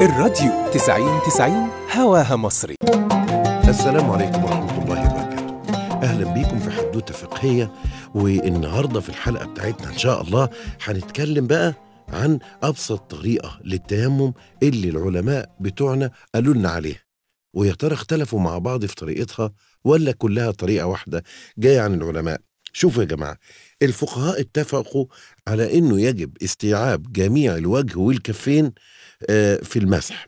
الراديو 90 90 هواها مصري السلام عليكم ورحمة الله وبركاته أهلا بيكم في حدوتة فقهية والنهاردة في الحلقة بتاعتنا إن شاء الله هنتكلم بقى عن أبسط طريقة للتيمم اللي العلماء بتوعنا قالوا لنا عليها ويا ترى اختلفوا مع بعض في طريقتها ولا كلها طريقة واحدة جاية عن العلماء شوفوا يا جماعة الفقهاء اتفقوا على أنه يجب استيعاب جميع الوجه والكفين آه، في المسح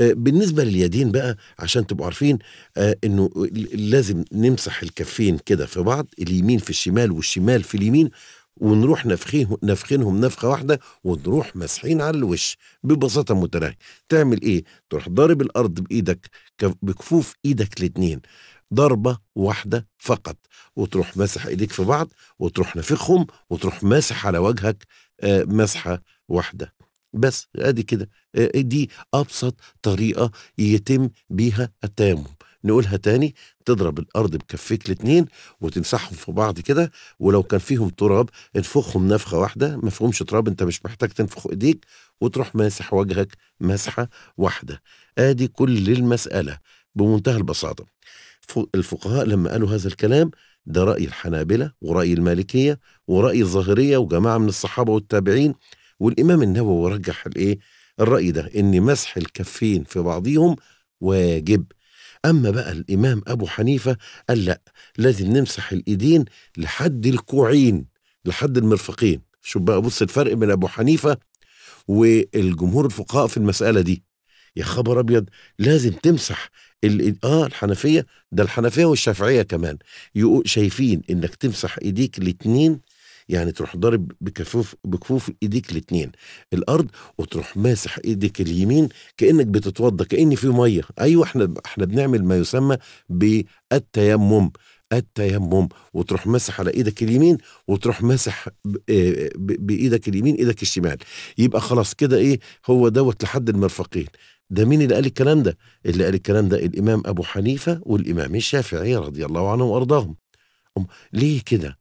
آه، بالنسبه لليدين بقى عشان تبقوا عارفين آه، انه لازم نمسح الكفين كده في بعض اليمين في الشمال والشمال في اليمين ونروح نفخين نفخينهم نفخه واحده ونروح مسحين على الوش ببساطه متناهيه تعمل ايه تروح ضارب الارض بايدك بكفوف ايدك الاثنين ضربه واحده فقط وتروح مسح ايديك في بعض وتروح نفخهم وتروح ماسح على وجهك مسحه واحده بس ادي كده آه، دي ابسط طريقه يتم بيها التيمم نقولها تاني تضرب الارض بكفيك الاثنين وتمسحهم في بعض كده ولو كان فيهم تراب انفخهم نفخه واحده ما فيهمش تراب انت مش محتاج تنفخ ايديك وتروح ماسح وجهك مسحه واحده ادي كل المساله بمنتهى البساطه الفقهاء لما قالوا هذا الكلام ده رأي الحنابلة ورأي المالكية ورأي الظاهرية وجماعة من الصحابة والتابعين والامام النووي رجح الايه الراي ده ان مسح الكفين في بعضهم واجب اما بقى الامام ابو حنيفه قال لا لازم نمسح الايدين لحد الكوعين لحد المرفقين شوف بقى بص الفرق بين ابو حنيفه والجمهور الفقهاء في المساله دي يا خبر ابيض لازم تمسح اه الحنفيه ده الحنفيه والشافعيه كمان شايفين انك تمسح ايديك الاثنين يعني تروح ضارب بكفوف بكفوف ايديك الاثنين الارض وتروح ماسح ايدك اليمين كانك بتتوضى كان في ميه ايوه احنا احنا بنعمل ما يسمى بالتيمم التيمم وتروح ماسح على ايدك اليمين وتروح ماسح آه، بايدك اليمين ايدك الشمال يبقى خلاص كده ايه هو دوت لحد المرفقين ده مين اللي قال الكلام ده اللي قال الكلام ده الامام ابو حنيفه والامام الشافعي رضي الله عنهم وارضاهم ليه كده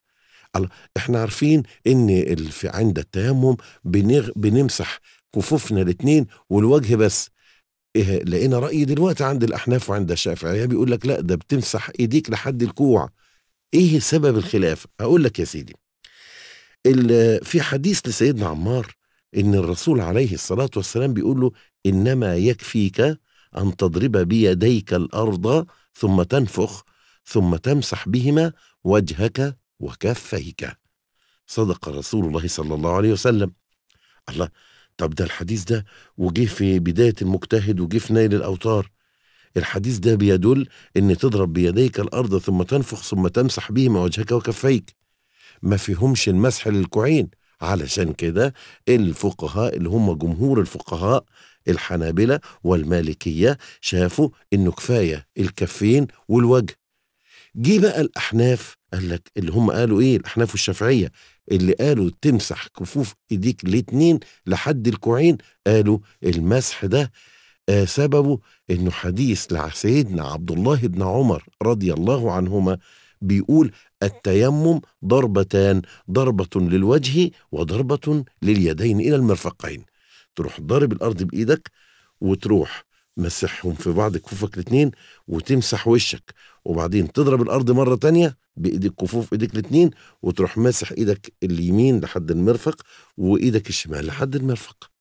الله احنا عارفين ان في عند التيمم بنغ... بنمسح كفوفنا الاثنين والوجه بس إيه لقينا رأي دلوقتي عند الأحناف وعند الشافعية بيقول لك لا ده بتمسح إيديك لحد الكوع إيه سبب الخلاف أقول لك يا سيدي في حديث لسيدنا عمار إن الرسول عليه الصلاة والسلام بيقول له إنما يكفيك أن تضرب بيديك الأرض ثم تنفخ ثم تمسح بهما وجهك وكفيك صدق رسول الله صلى الله عليه وسلم الله طب ده الحديث ده وجه في بداية المجتهد وجه في نيل الأوتار الحديث ده بيدل ان تضرب بيديك الارض ثم تنفخ ثم تمسح بهما وجهك وكفيك ما فيهمش المسح للكعين علشان كده الفقهاء اللي هم جمهور الفقهاء الحنابلة والمالكية شافوا انه كفاية الكفين والوجه جه بقى الاحناف قال لك اللي هم قالوا ايه الاحناف والشافعيه اللي قالوا تمسح كفوف ايديك الاتنين لحد الكوعين قالوا المسح ده آه سببه انه حديث لسيدنا عبد الله بن عمر رضي الله عنهما بيقول التيمم ضربتان ضربة للوجه وضربة لليدين إلى المرفقين تروح ضارب الأرض بإيدك وتروح مسحهم في بعض كفوفك الاثنين وتمسح وشك وبعدين تضرب الارض مره تانية بايدي كفوف ايديك الاثنين وتروح ماسح ايدك اليمين لحد المرفق وايدك الشمال لحد المرفق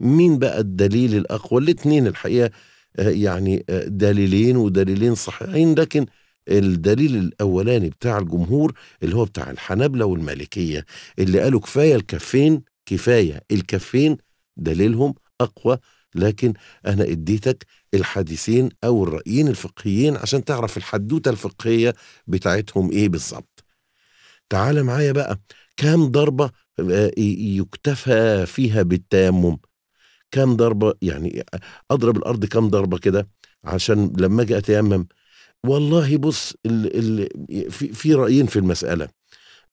مين بقى الدليل الاقوى الاثنين الحقيقه آه، يعني آه، دليلين ودليلين صحيحين لكن الدليل الاولاني بتاع الجمهور اللي هو بتاع الحنابله والمالكيه اللي قالوا كفايه الكفين كفايه الكفين دليلهم اقوى لكن أنا اديتك الحديثين أو الرأيين الفقهيين عشان تعرف الحدوتة الفقهية بتاعتهم إيه بالظبط تعال معايا بقى كم ضربة آه، يكتفى فيها بالتيمم كم ضربة يعني أضرب الأرض كم ضربة كده عشان لما أجي أتيمم والله بص الـ الـ في, في رأيين في المسألة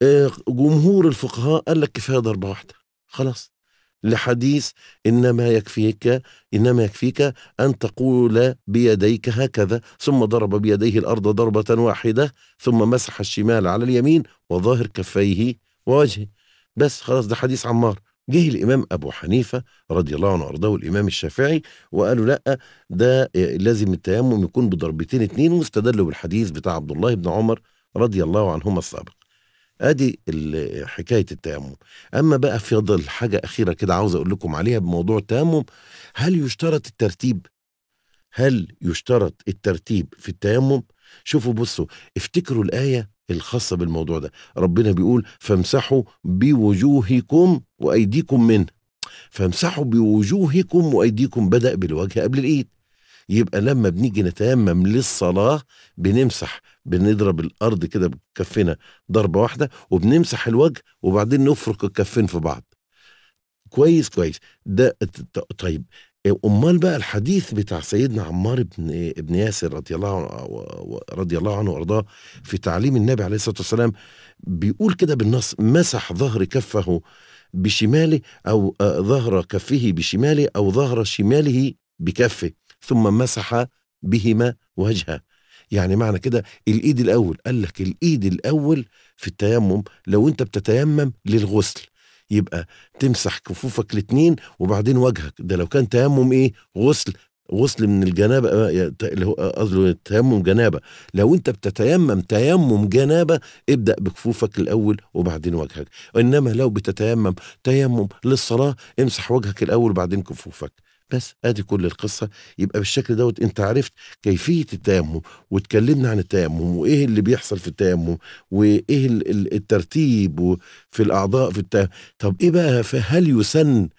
آه، جمهور الفقهاء قال لك كفاية ضربة واحدة خلاص لحديث إنما يكفيك إنما يكفيك أن تقول بيديك هكذا ثم ضرب بيديه الأرض ضربة واحدة ثم مسح الشمال على اليمين وظاهر كفيه ووجهه بس خلاص ده حديث عمار جه الإمام أبو حنيفة رضي الله عنه وأرضاه الإمام الشافعي وقالوا لأ ده لازم التيمم يكون بضربتين اتنين واستدلوا بالحديث بتاع عبد الله بن عمر رضي الله عنهما السابق ادي حكايه التيمم اما بقى في ضل حاجه اخيره كده عاوز اقول لكم عليها بموضوع التيمم هل يشترط الترتيب هل يشترط الترتيب في التيمم شوفوا بصوا افتكروا الايه الخاصه بالموضوع ده ربنا بيقول فامسحوا بوجوهكم وايديكم منه فامسحوا بوجوهكم وايديكم بدا بالوجه قبل الايد يبقى لما بنيجي نتيمم للصلاه بنمسح بنضرب الارض كده بكفنا ضربه واحده وبنمسح الوجه وبعدين نفرك الكفين في بعض كويس كويس ده طيب آه، امال بقى الحديث بتاع سيدنا عمار بن ابن ياسر رضي الله عنه رضي الله عنه وارضاه في تعليم النبي عليه الصلاه والسلام بيقول كده بالنص مسح ظهر كفه بشماله او آه، ظهر كفه بشماله او ظهر شماله بكفه ثم مسح بهما وجهه يعني معنى كده الايد الاول قال لك الايد الاول في التيمم لو انت بتتيمم للغسل يبقى تمسح كفوفك الاثنين وبعدين وجهك ده لو كان تيمم ايه غسل غسل من الجنابه آه، اللي هو آه، قصده إيه؟ تيمم جنابه لو انت بتتيمم تيمم جنابه ابدا بكفوفك الاول وبعدين وجهك انما لو بتتيمم تيمم للصلاه امسح وجهك الاول وبعدين كفوفك بس ادي كل القصه يبقى بالشكل دوت انت عرفت كيفيه التيمم واتكلمنا عن التيمم وايه اللي بيحصل في التيمم وايه الترتيب في الاعضاء في التيمم طب ايه بقى هل يسن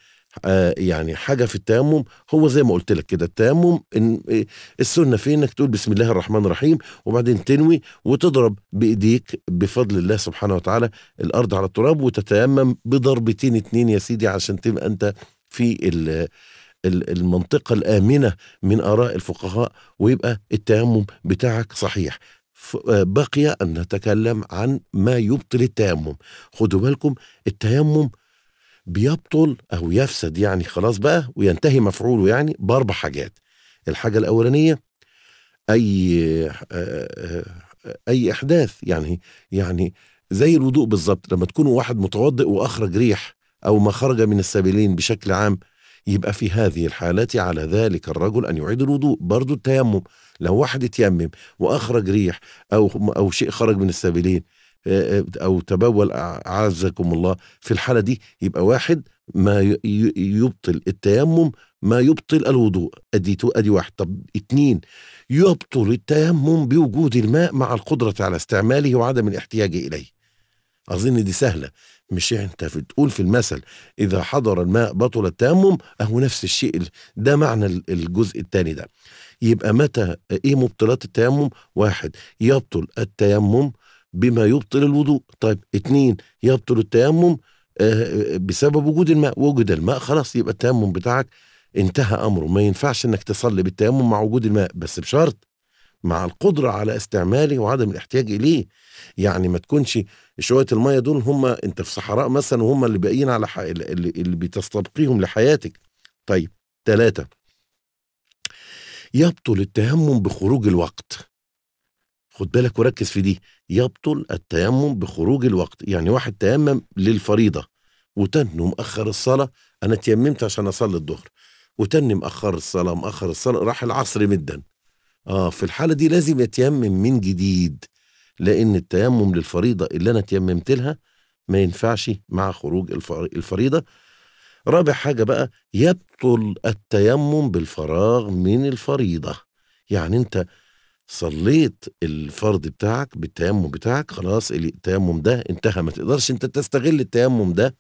آه يعني حاجه في التيمم هو زي ما قلت لك كده التيمم إن إيه، السنه في انك تقول بسم الله الرحمن الرحيم وبعدين تنوي وتضرب بايديك بفضل الله سبحانه وتعالى الارض على التراب وتتيمم بضربتين اتنين يا سيدي عشان تبقى انت في المنطقة الآمنة من آراء الفقهاء ويبقى التيمم بتاعك صحيح آه، بقي أن نتكلم عن ما يبطل التيمم خدوا بالكم التيمم بيبطل أو يفسد يعني خلاص بقى وينتهي مفعوله يعني بأربع حاجات الحاجة الأولانية أي آه، آه، أي إحداث يعني يعني زي الوضوء بالظبط لما تكون واحد متوضئ وأخرج ريح أو ما خرج من السبيلين بشكل عام يبقى في هذه الحالات على ذلك الرجل أن يعيد الوضوء برضو التيمم لو واحد اتيمم وأخرج ريح أو, أو شيء خرج من السبيلين أو تبول أعزكم الله في الحالة دي يبقى واحد ما يبطل التيمم ما يبطل الوضوء ادي ادي واحد طب اتنين يبطل التيمم بوجود الماء مع القدرة على استعماله وعدم الاحتياج اليه اظن دي سهلة مش يعني، انت بتقول في المثل اذا حضر الماء بطل التيمم اهو نفس الشيء ده معنى الجزء الثاني ده يبقى متى ايه مبطلات التيمم واحد يبطل التيمم بما يبطل الوضوء طيب اتنين يبطل التيمم آه، آه، بسبب وجود الماء وجد الماء خلاص يبقى التيمم بتاعك انتهى امره ما ينفعش انك تصلي بالتيمم مع وجود الماء بس بشرط مع القدرة على استعماله وعدم الاحتياج إليه يعني ما تكونش شوية المية دول هم أنت في صحراء مثلا وهم اللي باقيين على ح... اللي, اللي بتستبقيهم لحياتك طيب ثلاثة يبطل التيمم بخروج الوقت خد بالك وركز في دي يبطل التيمم بخروج الوقت يعني واحد تيمم للفريضة وتن مؤخر الصلاة أنا تيممت عشان أصلي الظهر وتن مأخر الصلاة مأخر الصلاة راح العصر مدا اه في الحاله دي لازم يتيمم من جديد لان التيمم للفريضه اللي انا اتيممت لها ما ينفعش مع خروج الفريضه رابع حاجه بقى يبطل التيمم بالفراغ من الفريضه يعني انت صليت الفرض بتاعك بالتيمم بتاعك خلاص التيمم ده انتهى ما تقدرش انت تستغل التيمم ده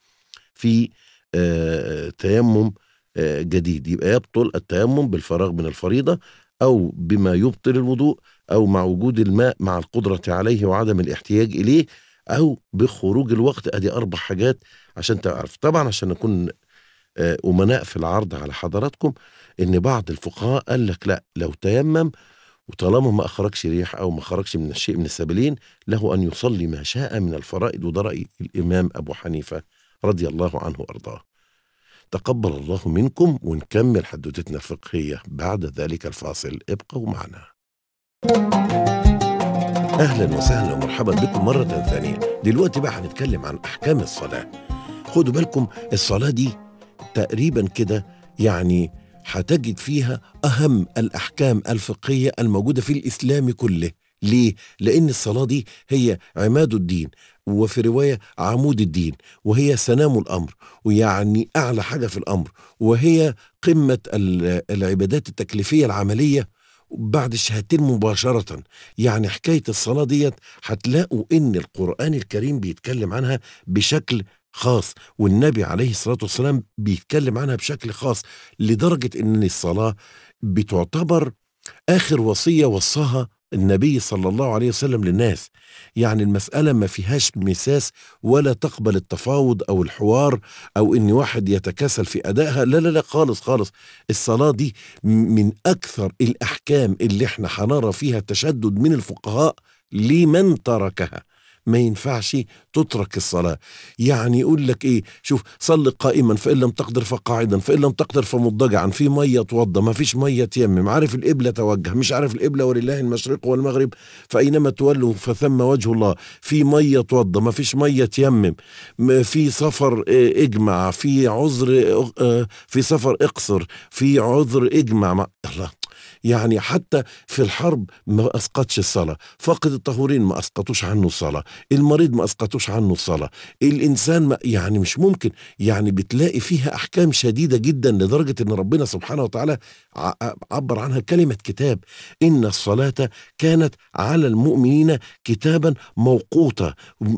في آه تيمم آه جديد يبقى يبطل التيمم بالفراغ من الفريضه أو بما يبطل الوضوء أو مع وجود الماء مع القدرة عليه وعدم الاحتياج إليه أو بخروج الوقت أدي أربع حاجات عشان تعرف طبعا عشان نكون آه، أمناء في العرض على حضراتكم إن بعض الفقهاء قال لك لا لو تيمم وطالما ما أخرجش ريح أو ما خرجش من الشيء من السبيلين له أن يصلي ما شاء من الفرائض وده رأي الإمام أبو حنيفة رضي الله عنه وأرضاه تقبل الله منكم ونكمل حدوتتنا الفقهية بعد ذلك الفاصل ابقوا معنا أهلا وسهلا ومرحبا بكم مرة ثانية دلوقتي بقى هنتكلم عن أحكام الصلاة خدوا بالكم الصلاة دي تقريبا كده يعني هتجد فيها أهم الأحكام الفقهية الموجودة في الإسلام كله ليه؟ لأن الصلاة دي هي عماد الدين وفي رواية عمود الدين وهي سنام الأمر ويعني أعلى حاجة في الأمر وهي قمة العبادات التكليفية العملية بعد الشهادتين مباشرة يعني حكاية الصلاة ديت هتلاقوا إن القرآن الكريم بيتكلم عنها بشكل خاص والنبي عليه الصلاة والسلام بيتكلم عنها بشكل خاص لدرجة إن الصلاة بتعتبر آخر وصية وصاها النبي صلى الله عليه وسلم للناس يعني المسألة ما فيهاش مساس ولا تقبل التفاوض أو الحوار أو أن واحد يتكاسل في أدائها لا لا لا خالص خالص الصلاة دي من أكثر الأحكام اللي احنا هنرى فيها تشدد من الفقهاء لمن تركها ما ينفعش تترك الصلاة يعني يقول لك إيه شوف صل قائما فإن لم تقدر فقاعدا فإن لم تقدر فمضجعا في مية توضى ما فيش مية تيمم عارف القبلة توجه مش عارف القبلة ولله المشرق والمغرب فأينما تولوا فثم وجه الله في مية توضى ما فيش مية تيمم في سفر آه، اجمع في عذر آه، آه، في سفر اقصر في عذر اجمع الله يعني حتى في الحرب ما اسقطش الصلاه فاقد الطهورين ما اسقطوش عنه الصلاه المريض ما اسقطوش عنه الصلاه الانسان ما يعني مش ممكن يعني بتلاقي فيها احكام شديده جدا لدرجه ان ربنا سبحانه وتعالى عبر عنها كلمه كتاب ان الصلاه كانت على المؤمنين كتابا موقوتا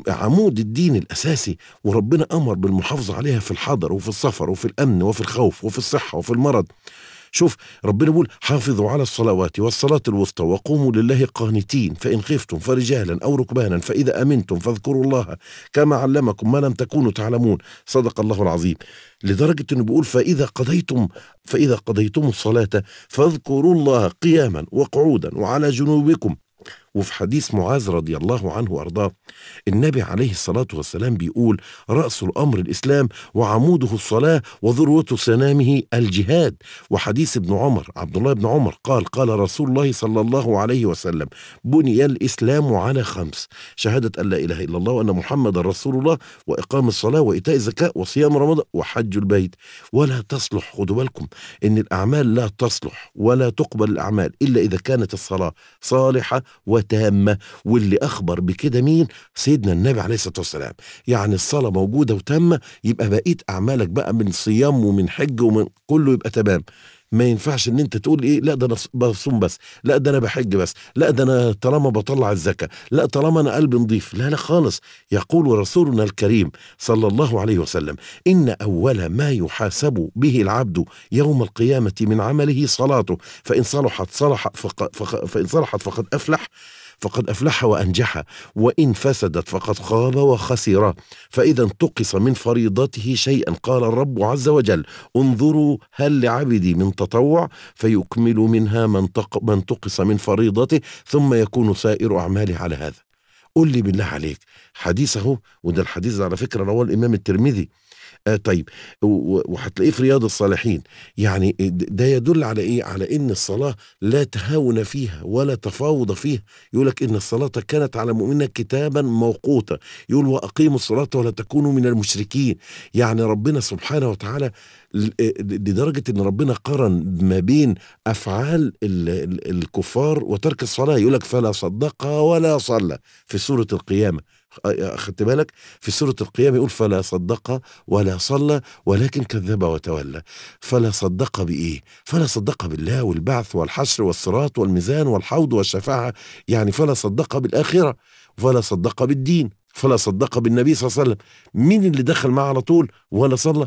عمود الدين الاساسي وربنا امر بالمحافظه عليها في الحضر وفي السفر وفي الامن وفي الخوف وفي الصحه وفي المرض شوف ربنا بيقول حافظوا على الصلوات والصلاة الوسطى وقوموا لله قانتين فإن خفتم فرجالا أو ركبانا فإذا أمنتم فاذكروا الله كما علمكم ما لم تكونوا تعلمون صدق الله العظيم لدرجة أنه بيقول فإذا قضيتم فإذا قضيتم الصلاة فاذكروا الله قياما وقعودا وعلى جنوبكم وفي حديث معاذ رضي الله عنه وارضاه النبي عليه الصلاه والسلام بيقول راس الامر الاسلام وعموده الصلاه وذروه سنامه الجهاد وحديث ابن عمر عبد الله بن عمر قال قال رسول الله صلى الله عليه وسلم بني الاسلام على خمس شهاده ان لا اله الا الله وان محمدا رسول الله واقام الصلاه وايتاء الزكاه وصيام رمضان وحج البيت ولا تصلح خدوا بالكم ان الاعمال لا تصلح ولا تقبل الاعمال الا اذا كانت الصلاه صالحه و تامة واللي أخبر بكده مين سيدنا النبي عليه الصلاة والسلام يعني الصلاة موجودة وتامة يبقى بقيت أعمالك بقى من صيام ومن حج ومن كله يبقى تمام ما ينفعش ان انت تقول ايه لا ده انا بصوم بس لا ده انا بحج بس لا ده انا طالما بطلع الزكاه لا طالما انا قلبي نظيف لا لا خالص يقول رسولنا الكريم صلى الله عليه وسلم ان اول ما يحاسب به العبد يوم القيامه من عمله صلاته فان صلحت صلح فق فق فان صلحت فقد افلح فقد أفلح وأنجح وإن فسدت فقد خاب وخسر فإذا انتقص من فريضته شيئا قال الرب عز وجل انظروا هل لعبدي من تطوع فيكمل منها من انتقص من فريضته ثم يكون سائر أعماله على هذا قل لي بالله عليك حديثه وده الحديث على فكرة رواه الإمام الترمذي آه طيب وهتلاقيه في رياض الصالحين يعني ده يدل على ايه على ان الصلاه لا تهاون فيها ولا تفاوض فيها يقول لك ان الصلاه كانت على مؤمنا كتابا موقوتا يقول واقيموا الصلاه ولا تكونوا من المشركين يعني ربنا سبحانه وتعالى آه، لدرجه ان ربنا قارن ما بين افعال الكفار وترك الصلاه يقول لك فلا صدق ولا صلى في سوره القيامه اخذت بالك في سورة القيامة يقول فلا صدق ولا صلى ولكن كذب وتولى فلا صدق بإيه فلا صدق بالله والبعث والحشر والصراط والميزان والحوض والشفاعة يعني فلا صدق بالآخرة ولا صدق بالدين فلا صدق بالنبي صلى الله عليه وسلم مين اللي دخل معه على طول ولا صلى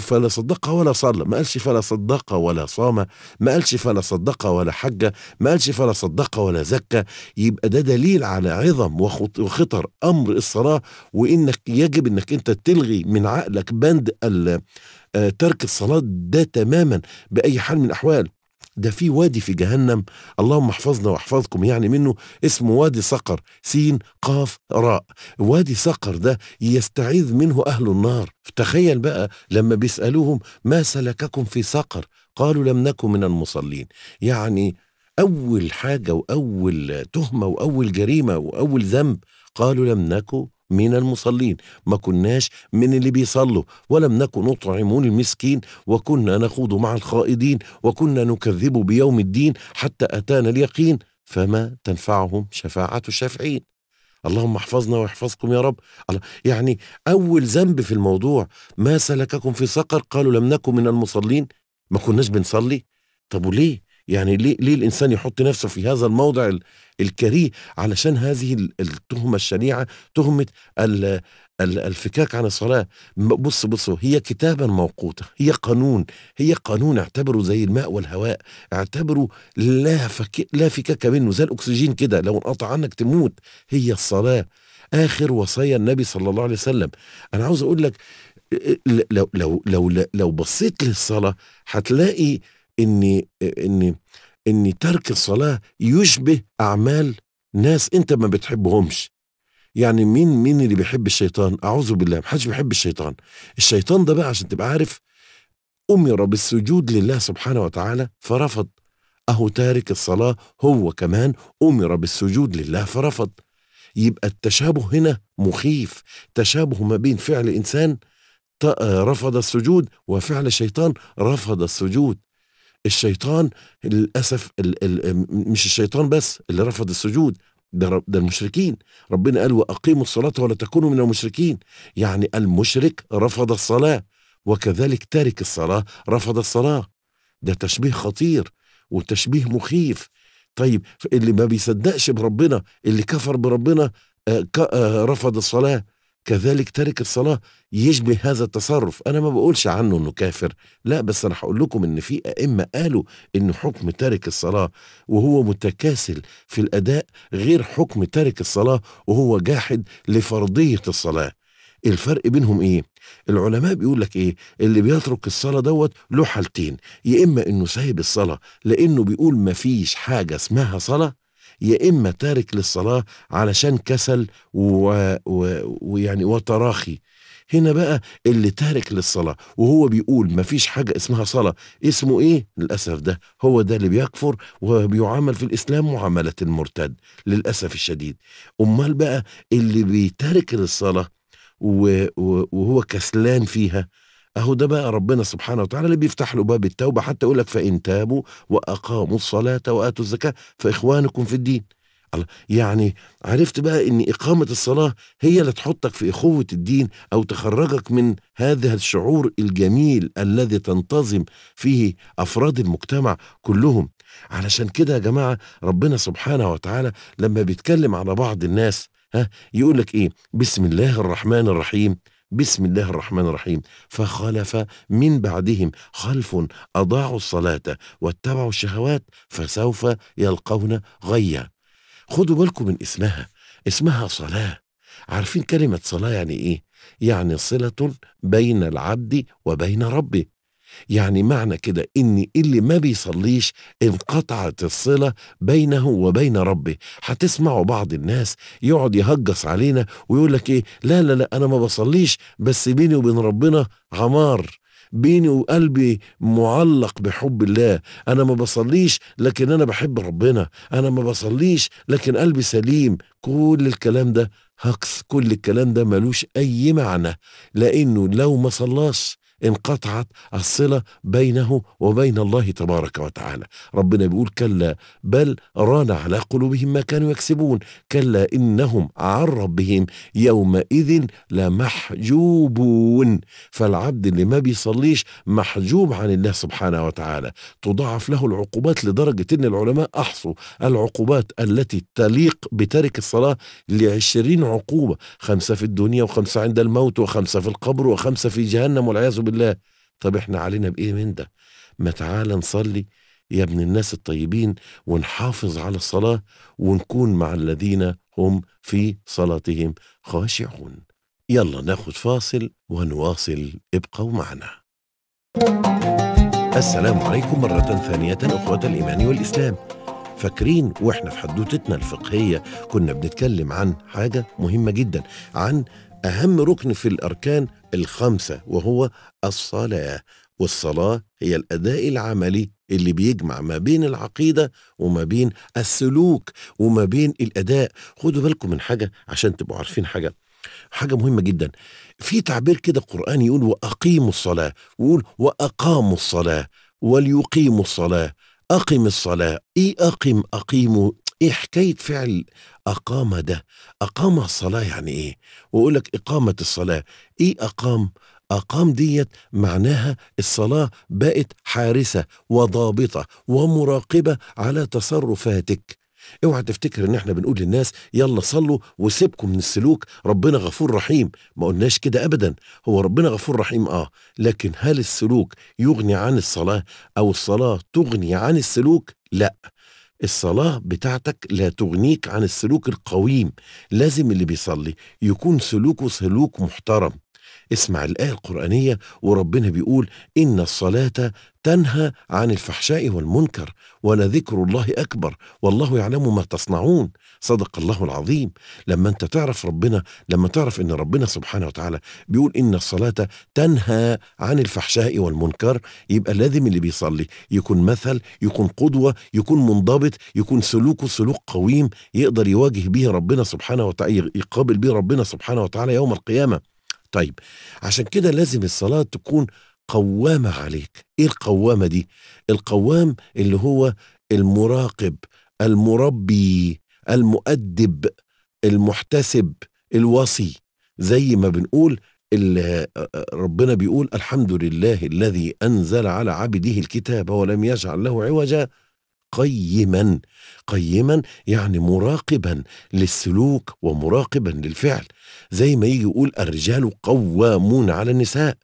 فلا صدق ولا صلى ما قالش فلا صدق ولا صام ما قالش فلا صدق ولا حج ما قالش فلا صدق ولا زكى يبقى ده دليل على عظم وخطر امر الصلاه وانك يجب انك انت تلغي من عقلك بند آه، ترك الصلاه ده تماما باي حال من الاحوال ده في وادي في جهنم اللهم احفظنا واحفظكم يعني منه اسمه وادي صقر سين قاف راء وادي صقر ده يستعيذ منه أهل النار تخيل بقى لما بيسألوهم ما سلككم في صقر قالوا لم نكن من المصلين يعني أول حاجة وأول تهمة وأول جريمة وأول ذنب قالوا لم نكن من المصلين ما كناش من اللي بيصلوا ولم نكن نطعمون المسكين وكنا نخوض مع الخائضين وكنا نكذب بيوم الدين حتى أتانا اليقين فما تنفعهم شفاعة الشافعين اللهم احفظنا واحفظكم يا رب يعني أول ذنب في الموضوع ما سلككم في سقر قالوا لم نكن من المصلين ما كناش بنصلي طب وليه يعني ليه, ليه الإنسان يحط نفسه في هذا الموضع الكريه علشان هذه التهمة الشنيعة تهمة الفكاك عن الصلاة بص بصوا هي كتابا موقوتة هي قانون هي قانون اعتبره زي الماء والهواء اعتبره لا, فك... لا فكاك منه زي الأكسجين كده لو انقطع عنك تموت هي الصلاة آخر وصايا النبي صلى الله عليه وسلم أنا عاوز أقول لك لو لو لو لو بصيت للصلاة هتلاقي ان ان ان ترك الصلاه يشبه اعمال ناس انت ما بتحبهمش يعني مين مين اللي بيحب الشيطان اعوذ بالله ما حدش بيحب الشيطان الشيطان ده بقى عشان تبقى عارف امر بالسجود لله سبحانه وتعالى فرفض اهو تارك الصلاه هو كمان امر بالسجود لله فرفض يبقى التشابه هنا مخيف تشابه ما بين فعل انسان رفض السجود وفعل شيطان رفض السجود الشيطان للأسف الـ الـ مش الشيطان بس اللي رفض السجود ده, ده المشركين ربنا قال وأقيموا الصلاة ولا تكونوا من المشركين يعني المشرك رفض الصلاة وكذلك تارك الصلاة رفض الصلاة ده تشبيه خطير وتشبيه مخيف طيب اللي ما بيصدقش بربنا اللي كفر بربنا آه، آه، رفض الصلاة كذلك ترك الصلاة يشبه هذا التصرف أنا ما بقولش عنه أنه كافر لا بس أنا هقول لكم أن في أئمة قالوا أن حكم ترك الصلاة وهو متكاسل في الأداء غير حكم ترك الصلاة وهو جاحد لفرضية الصلاة الفرق بينهم ايه العلماء بيقول لك ايه اللي بيترك الصلاه دوت له حالتين يا اما انه سايب الصلاه لانه بيقول مفيش حاجه اسمها صلاه يا إما تارك للصلاة علشان كسل ويعني وتراخي هنا بقى اللي تارك للصلاة وهو بيقول مفيش حاجة اسمها صلاة اسمه ايه؟ للأسف ده هو ده اللي بيكفر وبيعامل في الإسلام معاملة المرتد للأسف الشديد أمال بقى اللي بيتارك للصلاة وهو كسلان فيها اهو ده بقى ربنا سبحانه وتعالى اللي بيفتح له باب التوبه حتى يقول لك فان تابوا واقاموا الصلاه واتوا الزكاه فاخوانكم في الدين الله يعني عرفت بقى ان اقامه الصلاه هي اللي تحطك في اخوه الدين او تخرجك من هذا الشعور الجميل الذي تنتظم فيه افراد المجتمع كلهم علشان كده يا جماعه ربنا سبحانه وتعالى لما بيتكلم على بعض الناس ها يقول لك ايه بسم الله الرحمن الرحيم بسم الله الرحمن الرحيم فخلف من بعدهم خلف أضاعوا الصلاة واتبعوا الشهوات فسوف يلقون غيا خدوا بالكم من اسمها اسمها صلاة عارفين كلمة صلاة يعني إيه؟ يعني صلة بين العبد وبين ربه يعني معنى كده ان اللي ما بيصليش انقطعت الصله بينه وبين ربه هتسمعوا بعض الناس يقعد يهجص علينا ويقول لك ايه لا لا لا انا ما بصليش بس بيني وبين ربنا عمار بيني وقلبي معلق بحب الله انا ما بصليش لكن انا بحب ربنا انا ما بصليش لكن قلبي سليم كل الكلام ده هكس كل الكلام ده ملوش اي معنى لانه لو ما صلاش انقطعت الصلة بينه وبين الله تبارك وتعالى ربنا بيقول كلا بل ران على قلوبهم ما كانوا يكسبون كلا إنهم عن ربهم يومئذ لمحجوبون فالعبد اللي ما بيصليش محجوب عن الله سبحانه وتعالى تضاعف له العقوبات لدرجة أن العلماء أحصوا العقوبات التي تليق بترك الصلاة لعشرين عقوبة خمسة في الدنيا وخمسة عند الموت وخمسة في القبر وخمسة في جهنم والعياذ بالله طب احنا علينا بايه من ده ما تعالى نصلي يا ابن الناس الطيبين ونحافظ على الصلاة ونكون مع الذين هم في صلاتهم خاشعون يلا ناخد فاصل ونواصل ابقوا معنا السلام عليكم مرة ثانية أخوة الإيمان والإسلام فاكرين واحنا في حدوتتنا الفقهية كنا بنتكلم عن حاجة مهمة جدا عن أهم ركن في الأركان الخمسة وهو الصلاة والصلاة هي الأداء العملي اللي بيجمع ما بين العقيدة وما بين السلوك وما بين الأداء خدوا بالكم من حاجة عشان تبقوا عارفين حاجة حاجة مهمة جدا في تعبير كده قرآن يقول وأقيموا الصلاة ويقول وأقاموا الصلاة وليقيموا الصلاة أقم الصلاة إيه أقم أقيموا ايه حكايه فعل اقام ده اقام الصلاه يعني ايه واقول لك اقامه الصلاه ايه اقام أقام ديت معناها الصلاة بقت حارسة وضابطة ومراقبة على تصرفاتك اوعى تفتكر ان احنا بنقول للناس يلا صلوا وسيبكم من السلوك ربنا غفور رحيم ما قلناش كده ابدا هو ربنا غفور رحيم اه لكن هل السلوك يغني عن الصلاة او الصلاة تغني عن السلوك لا الصلاة بتاعتك لا تغنيك عن السلوك القويم لازم اللي بيصلي يكون سلوكه سلوك محترم اسمع الآية القرآنية وربنا بيقول إن الصلاة تنهى عن الفحشاء والمنكر ولذكر الله أكبر والله يعلم ما تصنعون صدق الله العظيم لما أنت تعرف ربنا لما تعرف أن ربنا سبحانه وتعالى بيقول إن الصلاة تنهى عن الفحشاء والمنكر يبقى لازم اللي بيصلي يكون مثل يكون قدوة يكون منضبط يكون سلوكه سلوك قويم يقدر يواجه به ربنا سبحانه وتعالى يقابل به ربنا سبحانه وتعالى يوم القيامة طيب عشان كده لازم الصلاة تكون قوامة عليك ايه القوامة دي القوام اللي هو المراقب المربي المؤدب المحتسب الوصي زي ما بنقول ربنا بيقول الحمد لله الذي أنزل على عبده الكتاب ولم يجعل له عوجا قيما قيما يعني مراقبا للسلوك ومراقبا للفعل زي ما يجي يقول الرجال قوامون على النساء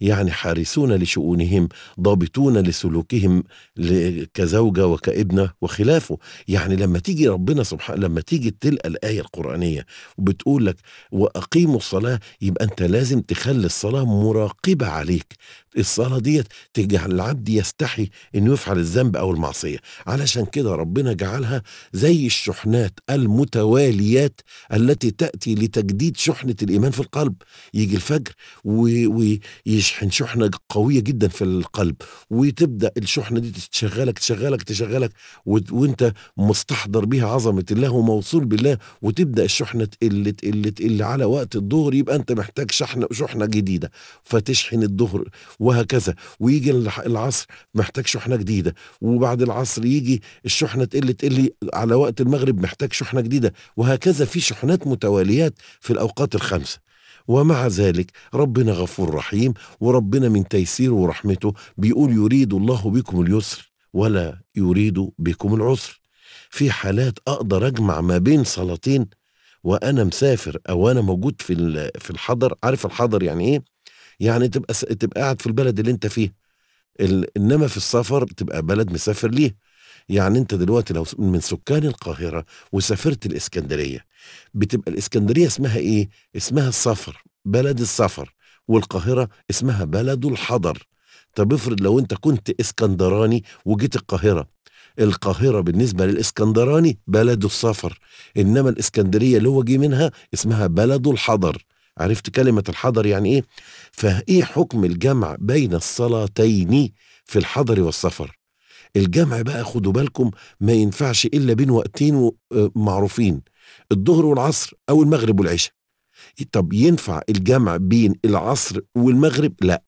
يعني حارسون لشؤونهم ضابطون لسلوكهم كزوجة وكابنة وخلافه يعني لما تيجي ربنا سبحانه لما تيجي تلقى الآية القرآنية وبتقول لك وأقيموا الصلاة يبقى أنت لازم تخلي الصلاة مراقبة عليك الصلاه ديت تجعل العبد يستحي انه يفعل الذنب او المعصيه علشان كده ربنا جعلها زي الشحنات المتواليات التي تاتي لتجديد شحنه الايمان في القلب يجي الفجر ويشحن شحنه قويه جدا في القلب وتبدا الشحنه دي تشغلك تشغلك تشغلك وانت مستحضر بها عظمه الله وموصول بالله وتبدا الشحنه تقل تقل تقل على وقت الظهر يبقى انت محتاج شحنه شحنه جديده فتشحن الظهر وهكذا ويجي العصر محتاج شحنه جديده وبعد العصر يجي الشحنه تقل تقل على وقت المغرب محتاج شحنه جديده وهكذا في شحنات متواليات في الاوقات الخمسه ومع ذلك ربنا غفور رحيم وربنا من تيسيره ورحمته بيقول يريد الله بكم اليسر ولا يريد بكم العسر في حالات اقدر اجمع ما بين صلاتين وانا مسافر او انا موجود في في الحضر عارف الحضر يعني ايه يعني تبقى س... تبقى قاعد في البلد اللي انت فيه ال... انما في السفر تبقى بلد مسافر ليه يعني انت دلوقتي لو من سكان القاهره وسافرت الاسكندريه بتبقى الاسكندريه اسمها ايه اسمها السفر بلد السفر والقاهره اسمها بلد الحضر طب افرض لو انت كنت اسكندراني وجيت القاهره القاهره بالنسبه للاسكندراني بلد السفر انما الاسكندريه اللي هو جه منها اسمها بلد الحضر عرفت كلمة الحضر يعني إيه؟ فإيه حكم الجمع بين الصلاتين في الحضر والسفر؟ الجمع بقى خدوا بالكم ما ينفعش إلا بين وقتين آه، معروفين الظهر والعصر أو المغرب والعشاء طب ينفع الجمع بين العصر والمغرب؟ لا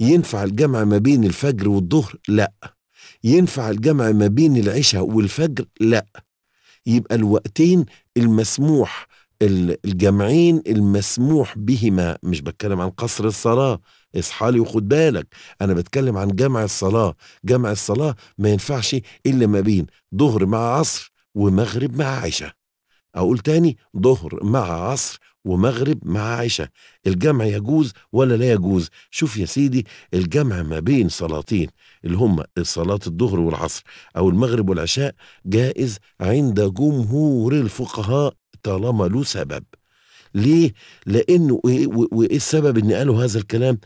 ينفع الجمع ما بين الفجر والظهر؟ لا ينفع الجمع ما بين العشاء والفجر؟ لا يبقى الوقتين المسموح الجمعين المسموح بهما مش بتكلم عن قصر الصلاة اصحى لي وخد بالك انا بتكلم عن جمع الصلاة جمع الصلاة ما ينفعش الا ما بين ظهر مع عصر ومغرب مع عشاء اقول تاني ظهر مع عصر ومغرب مع عشاء الجمع يجوز ولا لا يجوز شوف يا سيدي الجمع ما بين صلاتين اللي هما صلاة الظهر والعصر أو المغرب والعشاء جائز عند جمهور الفقهاء طالما له سبب ليه؟ لأنه إيه، وإيه السبب إن قالوا هذا الكلام؟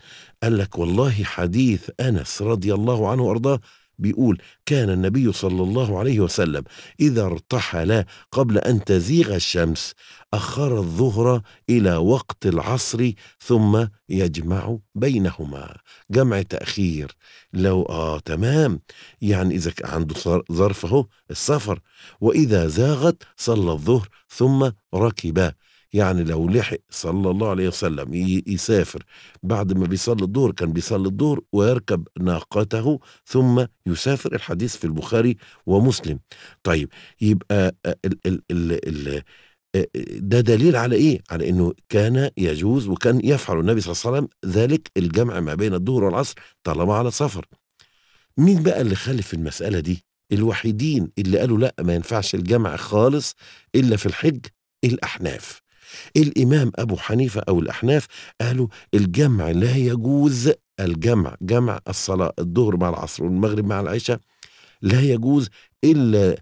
قال لك والله حديث أنس رضي الله عنه وأرضاه بيقول كان النبي صلى الله عليه وسلم إذا ارتحل قبل أن تزيغ الشمس أخر الظهر إلى وقت العصر ثم يجمع بينهما جمع تأخير لو آه تمام يعني إذا عنده ظرف أهو السفر وإذا زاغت صلى الظهر ثم ركب يعني لو لحق صلى الله عليه وسلم يسافر بعد ما بيصلي الظهر كان بيصلي الظهر ويركب ناقته ثم يسافر الحديث في البخاري ومسلم طيب يبقى ال ال ال ال ده دليل على ايه؟ على انه كان يجوز وكان يفعل النبي صلى الله عليه وسلم ذلك الجمع ما بين الظهر والعصر طالما على سفر. مين بقى اللي خالف المساله دي؟ الوحيدين اللي قالوا لا ما ينفعش الجمع خالص الا في الحج الاحناف. الإمام أبو حنيفة أو الأحناف قالوا الجمع لا يجوز الجمع جمع الصلاة الظهر مع العصر والمغرب مع العشاء لا يجوز إلا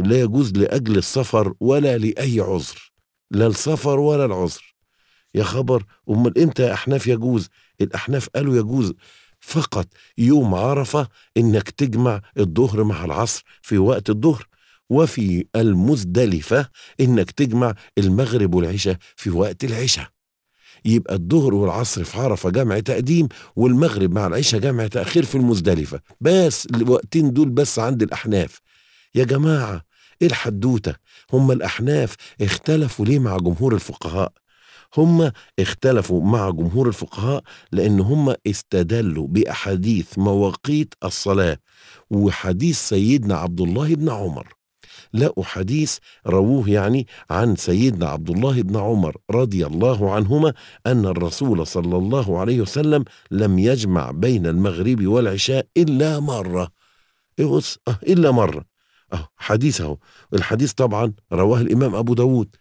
لا يجوز لأجل السفر ولا لأي عذر لا السفر ولا العذر يا خبر أمال إمتى يا أحناف يجوز الأحناف قالوا يجوز فقط يوم عرفة إنك تجمع الظهر مع العصر في وقت الظهر وفي المزدلفة إنك تجمع المغرب والعشاء في وقت العشاء يبقى الظهر والعصر في عرفة جمع تقديم والمغرب مع العشاء جمع تأخير في المزدلفة بس الوقتين دول بس عند الأحناف يا جماعة إيه الحدوتة هم الأحناف اختلفوا ليه مع جمهور الفقهاء هم اختلفوا مع جمهور الفقهاء لأن هم استدلوا بأحاديث مواقيت الصلاة وحديث سيدنا عبد الله بن عمر لقوا حديث رووه يعني عن سيدنا عبد الله بن عمر رضي الله عنهما أن الرسول صلى الله عليه وسلم لم يجمع بين المغرب والعشاء إلا مرة إيه، آه، إلا مرة آه، حديث اهو الحديث طبعا رواه الإمام أبو داود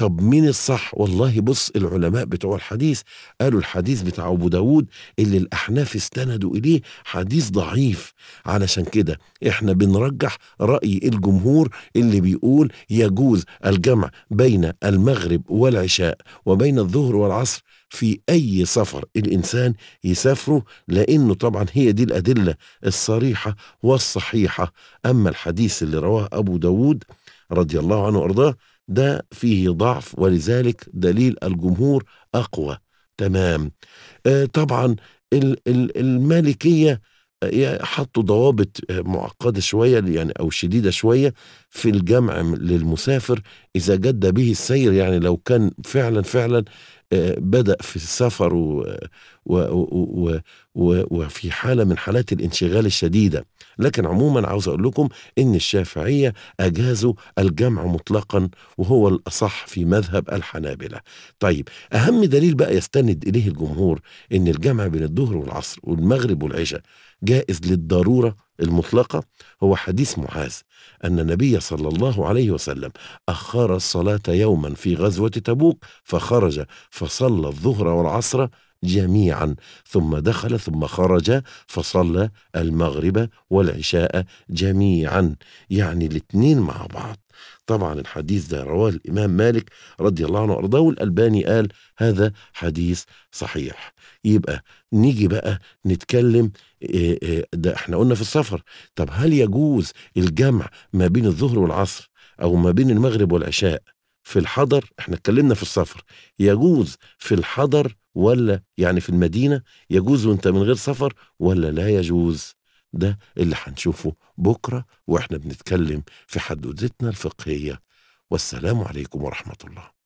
طب مين الصح والله بص العلماء بتوع الحديث قالوا الحديث بتاع ابو داود اللي الاحناف استندوا اليه حديث ضعيف علشان كده احنا بنرجح راي الجمهور اللي بيقول يجوز الجمع بين المغرب والعشاء وبين الظهر والعصر في أي سفر الإنسان يسافره لأنه طبعا هي دي الأدلة الصريحة والصحيحة أما الحديث اللي رواه أبو داود رضي الله عنه وأرضاه ده فيه ضعف ولذلك دليل الجمهور أقوى تمام آه، طبعا المالكية آه، حطوا ضوابط آه، معقدة شوية يعني أو شديدة شوية في الجمع للمسافر إذا جد به السير يعني لو كان فعلا فعلا بدأ في السفر وفي حالة من حالات الانشغال الشديدة لكن عموما عاوز أقول لكم إن الشافعية أجازوا الجمع مطلقا وهو الأصح في مذهب الحنابلة طيب أهم دليل بقى يستند إليه الجمهور إن الجمع بين الظهر والعصر والمغرب والعشاء جائز للضرورة المطلقة هو حديث معاذ أن النبي صلى الله عليه وسلم أخر الصلاة يوما في غزوة تبوك فخرج فصلى الظهر والعصر جميعا ثم دخل ثم خرج فصلى المغرب والعشاء جميعا يعني الاثنين مع بعض طبعا الحديث ده رواه الإمام مالك رضي الله عنه وأرضاه والألباني قال هذا حديث صحيح يبقى نيجي بقى نتكلم ده احنا قلنا في السفر طب هل يجوز الجمع ما بين الظهر والعصر أو ما بين المغرب والعشاء في الحضر احنا اتكلمنا في السفر يجوز في الحضر ولا يعني في المدينة يجوز وانت من غير سفر ولا لا يجوز ده اللي هنشوفه بكرة وإحنا بنتكلم في حدودتنا الفقهية والسلام عليكم ورحمة الله